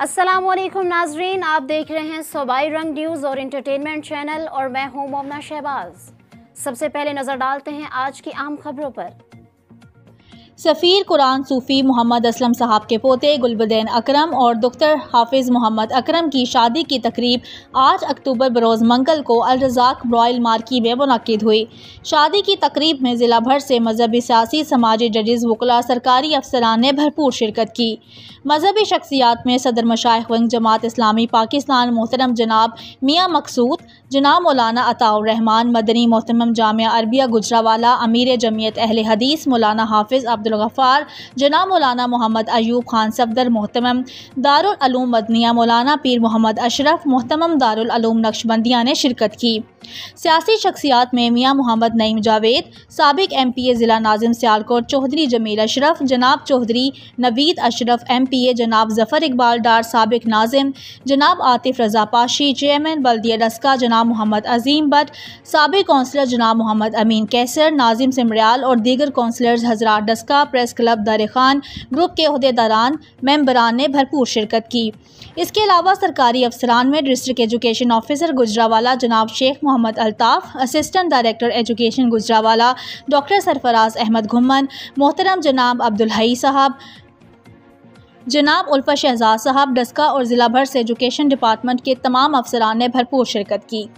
असलम नाजरीन आप देख रहे हैं सोबाई रंग न्यूज़ और इंटरटेनमेंट चैनल और मैं हूं मोमना शहबाज सबसे पहले नज़र डालते हैं आज की आम खबरों पर सफ़ीर कुरान सूफ़ी मोहम्मद असलम साहब के पोते गुलबदैन अकरम और दुख्तर हाफिज़ मोहम्मद अकरम की शादी की तकरीब आठ अक्टूबर बरोज़ मंगल को अलरजाक ब्रॉयल मार्की में मनद हुई शादी की तकरीब में ज़िला भर से मजहबी सियासी समाजी जजिस वकला सरकारी अफसरान ने भरपूर शिरकत की मजहबी शख्सियात में सदर मशाइ वंग जमात इस्लामी पाकिस्तान मोहतरम जनाब मियाँ मकसूद जनाब मौलाना अताउरहमान मदनी मोहतम जामिया अरबिया गुजरावाला अमीर जमीत अहल हदीस मौलाना हाफिज़ अब्दुल अब्दुलगफ़ार जना मौलाना मोहम्मद अयूब खान सफदर मोहतम दारूम मदनिया मौलाना पीर मोहम्मद अशरफ मोहतम दारूम नक्शबंदिया ने शिरकत की सियासी शख्सियात में मियाँ मोहम्मद नईम जावेद सबक एम पी ए ज़िला नाजिम सियालकोट चौधरी जमील अशरफ जनाब Chaudhry Naveed Ashraf M P A जनाब जफ़र इकबाल डार सबक नाजिम जनाब आतिफ रजा पाशी चेयरमैन बल्दिया डस्का जनाब मोहम्मद अजीम भट्ट सबक कौंसलर जनाब मोहम्मद अमीन कैसर नाजिम सिमरियाल और दीगर कौंसलर हजरा डस्का का press club Dar Khan group के अहदेदारान मेम्बरान ने भरपूर शिरकत की इसके अलावा सरकारी अफसरान में डिस्ट्रिक्ट एजुकेशन ऑफिसर गुजरावाला जनाब Sheikh Mohammad Altaf assistant director education Gujranwala doctor Sarfraz Ahmed Ghuman मोहतरम जनाब अब्दुल हई साहब जनाब उल्फा शहजाद साहब डस्का और ज़िला भर से एजुकेशन डिपार्टमेंट के तमाम अफसरान ने भरपूर शिरकत की